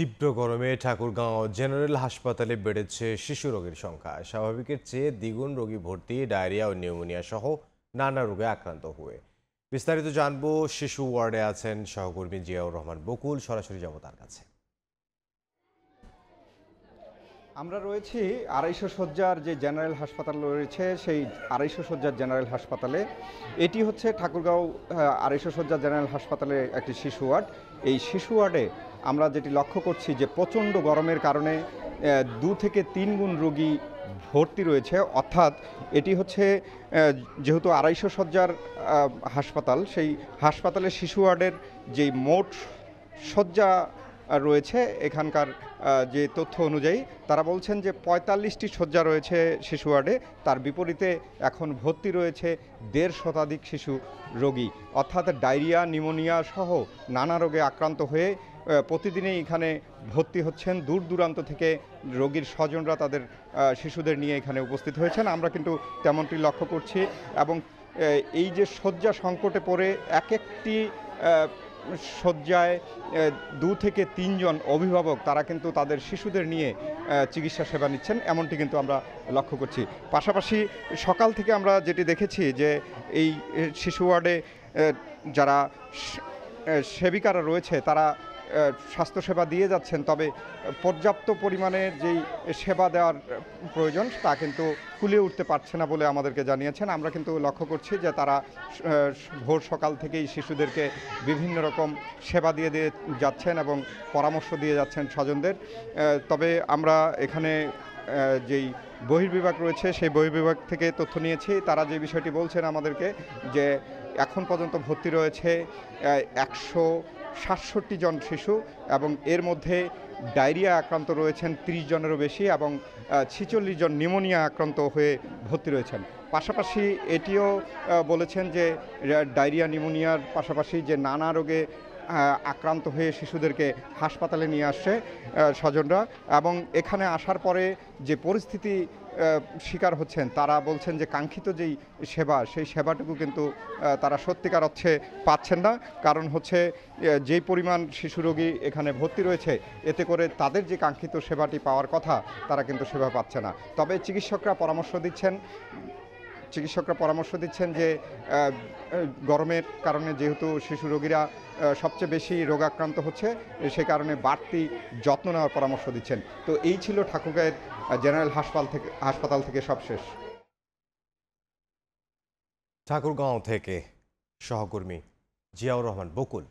তীব্র গরমে ঠাকুরগাঁও জেনারেল হাসপাতালে বেড়েছে শিশু রোগীর সংখ্যা স্বাভাবিকের চেয়ে দ্বিগুণ রোগী ভর্তি ডায়রিয়া ও নিউমোনিয়া সহ নানা রোগে আক্রান্ত হয়ে বিস্তারিত জানব শিশু ওয়ার্ডে আছেন সহকর্মী জিয়াউর রহমান বকুল সরাসরি যাব তার কাছে আমরা রয়েছি আড়াইশো শয্যার যে জেনারেল হাসপাতাল রয়েছে সেই আড়াইশো শয্যার জেনারেল হাসপাতালে এটি হচ্ছে ঠাকুরগাঁও আড়াইশো শয্যার জেনারেল হাসপাতালে একটি শিশু ওয়ার্ড এই শিশু ওয়ার্ডে আমরা যেটি লক্ষ্য করছি যে প্রচণ্ড গরমের কারণে দু থেকে তিন গুণ রোগী ভর্তি রয়েছে অর্থাৎ এটি হচ্ছে যেহেতু আড়াইশো শয্যার হাসপাতাল সেই হাসপাতালের শিশু ওয়ার্ডের যেই মোট শয্যা রয়েছে এখানকার যে তথ্য অনুযায়ী তারা বলছেন যে পঁয়তাল্লিশটি শয্যা রয়েছে শিশু ওয়ার্ডে তার বিপরীতে এখন ভর্তি রয়েছে দেড় শতাধিক শিশু রোগী অর্থাৎ ডায়রিয়া নিউমোনিয়া সহ নানা রোগে আক্রান্ত হয়ে প্রতিদিনই এখানে ভর্তি হচ্ছেন দূর দূরান্ত থেকে রোগীর স্বজনরা তাদের শিশুদের নিয়ে এখানে উপস্থিত হয়েছেন আমরা কিন্তু তেমনটি লক্ষ্য করছি এবং এই যে শয্যা সংকটে পড়ে এক একটি শয্যায় দু থেকে তিনজন অভিভাবক তারা কিন্তু তাদের শিশুদের নিয়ে চিকিৎসা সেবা নিচ্ছেন এমনটি কিন্তু আমরা লক্ষ্য করছি পাশাপাশি সকাল থেকে আমরা যেটি দেখেছি যে এই শিশু ওয়ার্ডে যারা সেবিকারা রয়েছে তারা স্বাস্থ্যসেবা দিয়ে যাচ্ছেন তবে পর্যাপ্ত পরিমাণে যেই সেবা দেওয়ার প্রয়োজন তা কিন্তু কুলিয়ে উঠতে পারছে না বলে আমাদেরকে জানিয়েছেন আমরা কিন্তু লক্ষ্য করছি যে তারা ভোর সকাল থেকেই শিশুদেরকে বিভিন্ন রকম সেবা দিয়ে দিয়ে যাচ্ছেন এবং পরামর্শ দিয়ে যাচ্ছেন স্বজনদের তবে আমরা এখানে যেই বহির্বিভাগ রয়েছে সেই বহির্বিভাগ থেকে তথ্য নিয়েছি তারা যে বিষয়টি বলছেন আমাদেরকে যে এখন পর্যন্ত ভর্তি রয়েছে একশো সাতষট্টি জন শিশু এবং এর মধ্যে ডায়রিয়া আক্রান্ত রয়েছেন ৩০ জনেরও বেশি এবং ছিচল্লিশ জন নিউমোনিয়া আক্রান্ত হয়ে ভর্তি রয়েছেন পাশাপাশি এটিও বলেছেন যে ডায়রিয়া নিউমোনিয়ার পাশাপাশি যে নানা রোগে আক্রান্ত হয়ে শিশুদেরকে হাসপাতালে নিয়ে আসছে স্বজনরা এবং এখানে আসার পরে যে পরিস্থিতি শিকার হচ্ছেন তারা বলছেন যে কাঙ্ক্ষিত যেই সেবা সেই সেবাটুকু কিন্তু তারা সত্যিকার অর্থে পাচ্ছেন না কারণ হচ্ছে যেই পরিমাণ শিশু রোগী এখানে ভর্তি রয়েছে এতে করে তাদের যে কাঙ্ক্ষিত সেবাটি পাওয়ার কথা তারা কিন্তু সেবা পাচ্ছে না তবে চিকিৎসকরা পরামর্শ দিচ্ছেন চিকিৎসকরা পরামর্শ দিচ্ছেন যে গরমের কারণে যেহেতু শিশু রোগীরা সবচেয়ে বেশি রোগাক্রান্ত হচ্ছে সে কারণে বাড়তি যত্ন নেওয়ার পরামর্শ দিচ্ছেন তো এই ছিল ঠাকুরগাঁয়ের জেনারেল হাসপাতাল থেকে হাসপাতাল থেকে সবশেষ ঠাকুরগাঁও থেকে সহকর্মী জিয়াউর রহমান বকুল